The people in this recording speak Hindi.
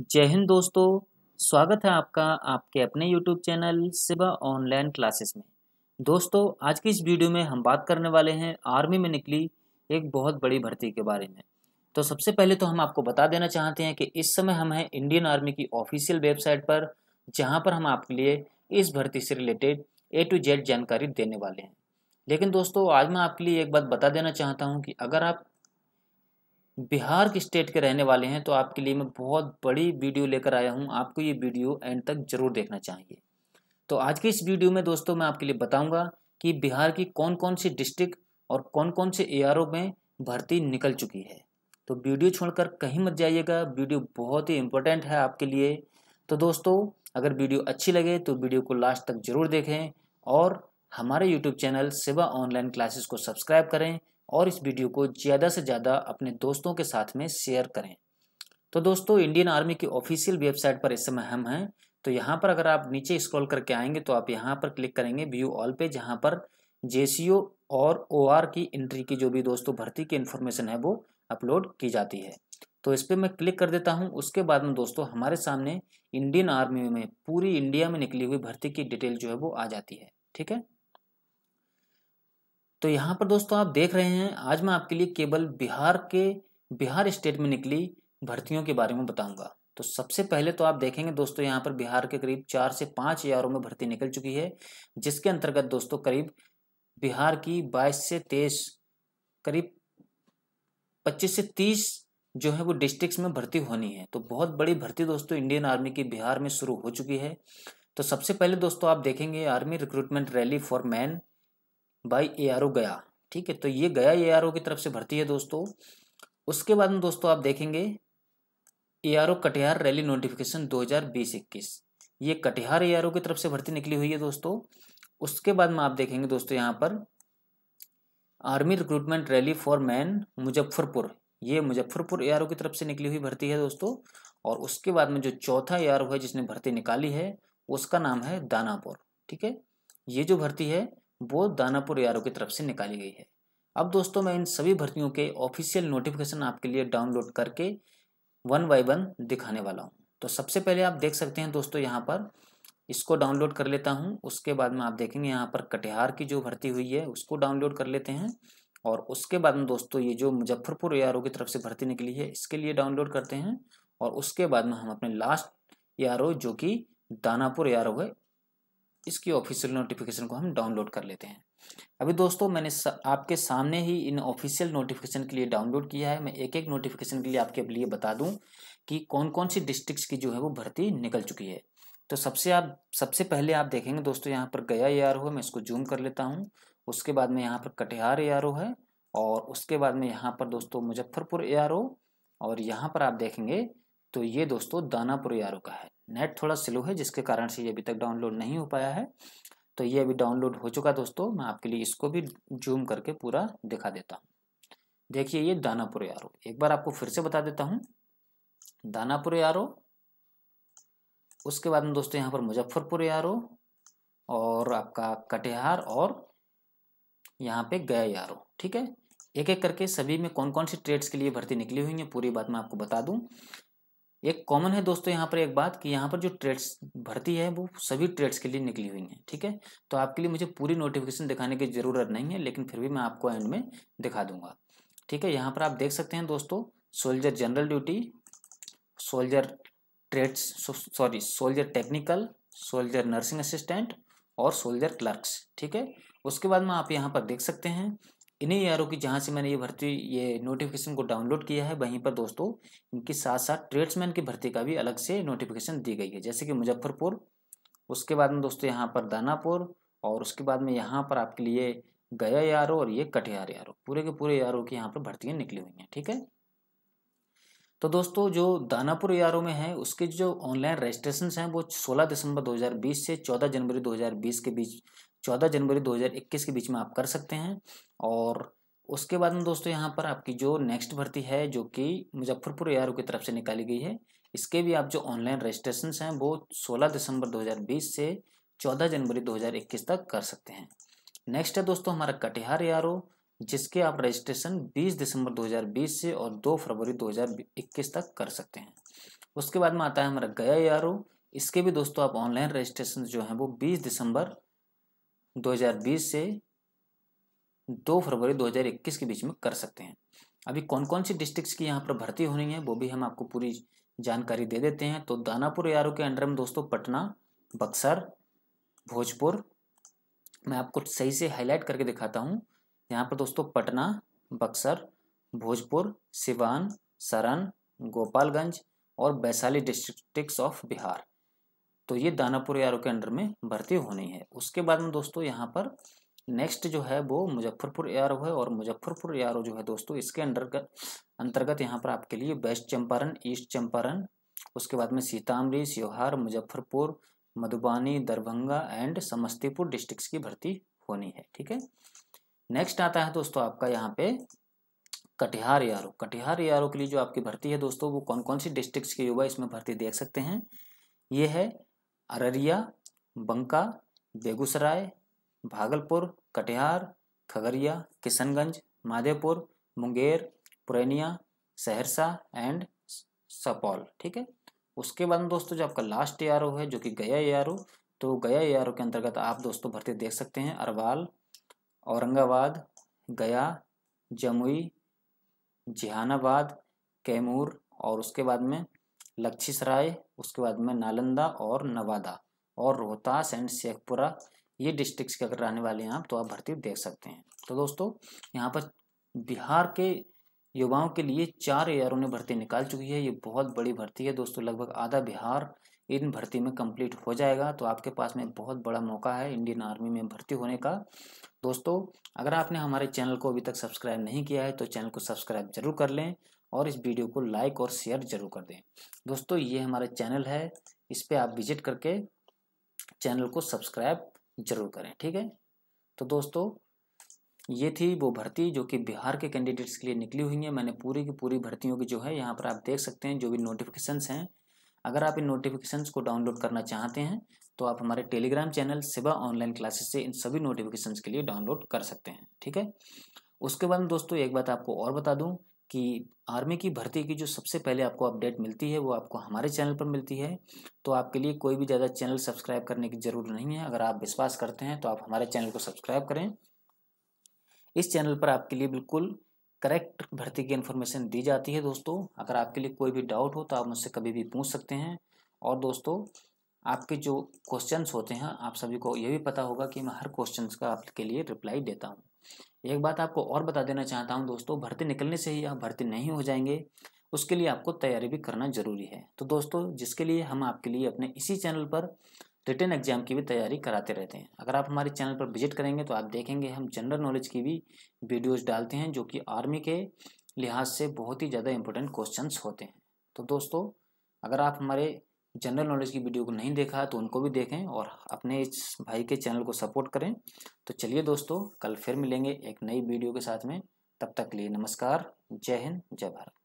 जय हिंद दोस्तों स्वागत है आपका आपके अपने YouTube चैनल सिबा ऑनलाइन क्लासेस में दोस्तों आज की इस वीडियो में हम बात करने वाले हैं आर्मी में निकली एक बहुत बड़ी भर्ती के बारे में तो सबसे पहले तो हम आपको बता देना चाहते हैं कि इस समय हम हैं इंडियन आर्मी की ऑफिशियल वेबसाइट पर जहाँ पर हम आपके लिए इस भर्ती से रिलेटेड ए टू जेड जानकारी देने वाले हैं लेकिन दोस्तों आज मैं आपके लिए एक बात बता देना चाहता हूँ कि अगर आप बिहार के स्टेट के रहने वाले हैं तो आपके लिए मैं बहुत बड़ी वीडियो लेकर आया हूँ आपको ये वीडियो एंड तक ज़रूर देखना चाहिए तो आज के इस वीडियो में दोस्तों मैं आपके लिए बताऊंगा कि बिहार की कौन कौन सी डिस्ट्रिक्ट और कौन कौन से ए में भर्ती निकल चुकी है तो वीडियो छोड़कर कहीं मत जाइएगा वीडियो बहुत ही इंपॉर्टेंट है आपके लिए तो दोस्तों अगर वीडियो अच्छी लगे तो वीडियो को लास्ट तक ज़रूर देखें और हमारे YouTube channel Seva online classes को सब्सक्राइब करें और इस वीडियो को ज़्यादा से ज़्यादा अपने दोस्तों के साथ में शेयर करें तो दोस्तों इंडियन आर्मी की ऑफिशियल वेबसाइट पर इस समय हम हैं तो यहाँ पर अगर आप नीचे स्क्रॉल करके आएंगे तो आप यहाँ पर क्लिक करेंगे व्यू ऑल पे जहाँ पर जे और ओ की एंट्री की जो भी दोस्तों भर्ती की इन्फॉर्मेशन है वो अपलोड की जाती है तो इस पर मैं क्लिक कर देता हूँ उसके बाद में दोस्तों हमारे सामने इंडियन आर्मी में पूरी इंडिया में निकली हुई भर्ती की डिटेल जो है वो आ जाती है ठीक है तो यहाँ पर दोस्तों आप देख रहे हैं आज मैं आपके लिए केवल बिहार के बिहार स्टेट में निकली भर्तियों के बारे में बताऊंगा तो सबसे पहले तो आप देखेंगे दोस्तों यहाँ पर बिहार के करीब चार से पाँच हजारों में भर्ती निकल चुकी है जिसके अंतर्गत दोस्तों करीब बिहार की बाईस से तेईस करीब पच्चीस से तीस जो है वो डिस्ट्रिक्ट में भर्ती होनी है तो बहुत बड़ी भर्ती दोस्तों इंडियन आर्मी की बिहार में शुरू हो चुकी है तो सबसे पहले दोस्तों आप देखेंगे army recruitment rally for man by A R O गया ठीक है तो ये गया ए आर ओ की तरफ से भर्ती है दोस्तों उसके बाद में दोस्तों आप देखेंगे A R O Katihar rally notification दो हजार बीस इक्कीस ये कटिहार ए आर ओ की तरफ से भर्ती निकली हुई है दोस्तों उसके बाद में आप देखेंगे दोस्तों यहाँ पर army recruitment rally for man Muzaffarpur ये मुजफ्फरपुर ए की तरफ से निकली हुई भर्ती है दोस्तों और उसके बाद में जो चौथा ए है जिसने भर्ती निकाली है उसका नाम है दानापुर ठीक है ये जो भर्ती है वो दानापुर एआरओ की तरफ से निकाली गई है अब दोस्तों मैं इन सभी भर्तियों के ऑफिशियल नोटिफिकेशन आपके लिए डाउनलोड करके वन बाय वन दिखाने वाला हूँ तो सबसे पहले आप देख सकते हैं दोस्तों यहाँ पर इसको डाउनलोड कर लेता हूँ उसके बाद में आप देखेंगे यहाँ पर कटिहार की जो भर्ती हुई है उसको डाउनलोड कर लेते हैं और उसके बाद में दोस्तों ये जो मुजफ्फरपुर ए की तरफ से भर्ती निकली है इसके लिए डाउनलोड करते हैं और उसके बाद में हम अपने लास्ट ए जो कि दानापुर ए है इसकी ऑफिशियल नोटिफिकेशन को हम डाउनलोड कर लेते हैं अभी दोस्तों मैंने आपके सामने ही इन ऑफिशियल नोटिफिकेशन के लिए डाउनलोड किया है मैं एक एक नोटिफिकेशन के लिए आपके लिए बता दूं कि कौन कौन सी डिस्ट्रिक्ट्स की जो है वो भर्ती निकल चुकी है तो सबसे आप सबसे पहले आप देखेंगे दोस्तों यहाँ पर गया ए आर ओ है मैं इसको जूम कर लेता हूँ उसके बाद में यहाँ पर कटिहार ए आर ओ है और उसके बाद में यहाँ पर दोस्तों मुजफ्फरपुर ए आर ओ और यहाँ पर आप देखेंगे तो ये दोस्तों दानापुर ए आर ओ का है नेट थोड़ा स्लो है जिसके कारण से ये अभी तक डाउनलोड नहीं हो पाया है तो ये अभी डाउनलोड हो चुका दोस्तों मैं आपके लिए इसको भी जूम करके पूरा दिखा देता हूँ देखिए ये दानापुर यारो एक बार आपको फिर से बता देता हूँ दानापुर यारो उसके बाद में दोस्तों यहाँ पर मुजफ्फरपुर यारो और आपका कटिहार और यहाँ पे गया यारो ठीक है एक एक करके सभी में कौन कौन सी ट्रेड्स के लिए भर्ती निकली हुई है पूरी बात मैं आपको बता दूं एक कॉमन है दोस्तों यहाँ पर एक बात कि यहाँ पर जो ट्रेड्स भर्ती है वो सभी ट्रेड्स के लिए निकली हुई है ठीक है तो आपके लिए मुझे पूरी नोटिफिकेशन दिखाने की ज़रूरत नहीं है लेकिन फिर भी मैं आपको एंड में दिखा दूंगा ठीक है यहाँ पर आप देख सकते हैं दोस्तों soldier general duty soldier trades sorry soldier technical soldier nursing assistant और सोल्जर क्लर्क्स ठीक है उसके बाद में आप यहाँ पर देख सकते हैं इन्हीं एआरओ की जहाँ से मैंने ये भर्ती ये नोटिफिकेशन को डाउनलोड किया है वहीं पर दोस्तों इनके साथ साथ ट्रेड्समैन की भर्ती का भी अलग से नोटिफिकेशन दी गई है जैसे कि मुजफ्फरपुर उसके बाद में दोस्तों यहाँ पर दानापुर और उसके बाद में यहाँ पर आपके लिए गया यारो और ये कटिहार यारो पूरे के पूरे यारो की यहाँ पर भर्तियाँ निकली हुई हैं ठीक है तो दोस्तों जो दानापुर यारो में है उसके जो ऑनलाइन रजिस्ट्रेशन हैं वो 16 दिसंबर 2020 से 14 जनवरी 2020 के बीच चौदह जनवरी 2021 के बीच में आप कर सकते हैं और उसके बाद में दोस्तों यहाँ पर आपकी जो नेक्स्ट भर्ती है जो कि मुजफ्फरपुर ए की तरफ से निकाली गई है इसके भी आप जो ऑनलाइन रजिस्ट्रेशन हैं वो 16 दिसंबर 2020 से 14 जनवरी 2021 तक कर सकते हैं नेक्स्ट है दोस्तों हमारा कटिहार ए जिसके आप रजिस्ट्रेशन 20 दिसंबर 2020 से और 2 फरवरी 2021 तक कर सकते हैं उसके बाद में आता है हमारा गया ए इसके भी दोस्तों आप ऑनलाइन रजिस्ट्रेशन जो हैं वो बीस दिसंबर 2020 से 2 फरवरी 2021 के बीच में कर सकते हैं अभी कौन कौन सी डिस्ट्रिक्ट की यहाँ पर भर्ती होनी है वो भी हम आपको पूरी जानकारी दे देते हैं तो दानापुर यारो के अंडर में दोस्तों पटना बक्सर भोजपुर मैं आपको सही से हाईलाइट करके दिखाता हूँ यहाँ पर दोस्तों पटना बक्सर भोजपुर सिवान सरन गोपालगंज और वैशाली डिस्ट्रिक्ट ऑफ बिहार तो ये दानापुर यारों के अंडर में भर्ती होनी है उसके बाद में दोस्तों यहाँ पर नेक्स्ट जो है वो मुजफ्फरपुर ए है और मुजफ्फरपुर ए जो है दोस्तों इसके अंडर अंतर्गत यहाँ पर आपके लिए वेस्ट चंपारण ईस्ट चंपारण उसके बाद में सीतामढ़ी सिहार मुजफ्फरपुर मधुबानी दरभंगा एंड समस्तीपुर डिस्ट्रिक्ट की भर्ती होनी है ठीक है नेक्स्ट आता है दोस्तों आपका यहाँ पे कटिहार यारो कटिहार यारो के लिए जो आपकी भर्ती है दोस्तों वो कौन कौन सी डिस्ट्रिक्ट के युवा इसमें भर्ती देख सकते हैं ये है अररिया बंका बेगूसराय भागलपुर कटिहार खगड़िया किशनगंज माधेपुर मुंगेर पुरैनिया सहरसा एंड सपौल ठीक है उसके बाद दोस्तों जो आपका लास्ट ए है जो कि गया ए तो गया ए के अंतर्गत आप दोस्तों भर्ती देख सकते हैं अरवाल औरंगाबाद गया जमुई जहानाबाद कैमूर और उसके बाद में लक्षीसराय उसके बाद में नालंदा और नवादा और रोहतास एंड शेखपुरा ये डिस्ट्रिक्ट्स के अगर रहने वाले हैं आप तो आप भर्ती देख सकते हैं तो दोस्तों यहाँ पर बिहार के युवाओं के लिए चार एयरों ने भर्ती निकाल चुकी है ये बहुत बड़ी भर्ती है दोस्तों लगभग आधा बिहार इन भर्ती में कंप्लीट हो जाएगा तो आपके पास में बहुत बड़ा मौका है इंडियन आर्मी में भर्ती होने का दोस्तों अगर आपने हमारे चैनल को अभी तक सब्सक्राइब नहीं किया है तो चैनल को सब्सक्राइब जरूर कर लें और इस वीडियो को लाइक और शेयर जरूर कर दें दोस्तों ये हमारा चैनल है इस पर आप विजिट करके चैनल को सब्सक्राइब जरूर करें ठीक है तो दोस्तों ये थी वो भर्ती जो कि बिहार के कैंडिडेट्स के लिए निकली हुई है मैंने पूरी की पूरी भर्तियों की जो है यहाँ पर आप देख सकते हैं जो भी नोटिफिकेशंस हैं अगर आप इन नोटिफिकेशन को डाउनलोड करना चाहते हैं तो आप हमारे टेलीग्राम चैनल सिवा ऑनलाइन क्लासेस से इन सभी नोटिफिकेशन के लिए डाउनलोड कर सकते हैं ठीक है उसके बाद दोस्तों एक बात आपको और बता दूँ कि आर्मी की भर्ती की जो सबसे पहले आपको अपडेट मिलती है वो आपको हमारे चैनल पर मिलती है तो आपके लिए कोई भी ज़्यादा चैनल सब्सक्राइब करने की ज़रूरत नहीं है अगर आप विश्वास करते हैं तो आप हमारे चैनल को सब्सक्राइब करें इस चैनल पर आपके लिए बिल्कुल करेक्ट भर्ती की इन्फॉर्मेशन दी जाती है दोस्तों अगर आपके लिए कोई भी डाउट हो तो आप मुझसे कभी भी पूछ सकते हैं और दोस्तों आपके जो क्वेश्चंस होते हैं आप सभी को ये भी पता होगा कि मैं हर क्वेश्चंस का आपके लिए रिप्लाई देता हूँ एक बात आपको और बता देना चाहता हूँ दोस्तों भर्ती निकलने से ही आप भर्ती नहीं हो जाएंगे उसके लिए आपको तैयारी भी करना ज़रूरी है तो दोस्तों जिसके लिए हम आपके लिए अपने इसी चैनल पर रिटर्न एग्जाम की भी तैयारी कराते रहते हैं अगर आप हमारे चैनल पर विजिट करेंगे तो आप देखेंगे हम जनरल नॉलेज की भी वीडियोज़ डालते हैं जो कि आर्मी के लिहाज से बहुत ही ज़्यादा इंपॉर्टेंट क्वेश्चन होते हैं तो दोस्तों अगर आप हमारे जनरल नॉलेज की वीडियो को नहीं देखा तो उनको भी देखें और अपने इस भाई के चैनल को सपोर्ट करें तो चलिए दोस्तों कल फिर मिलेंगे एक नई वीडियो के साथ में तब तक के लिए नमस्कार जय हिंद जय भारत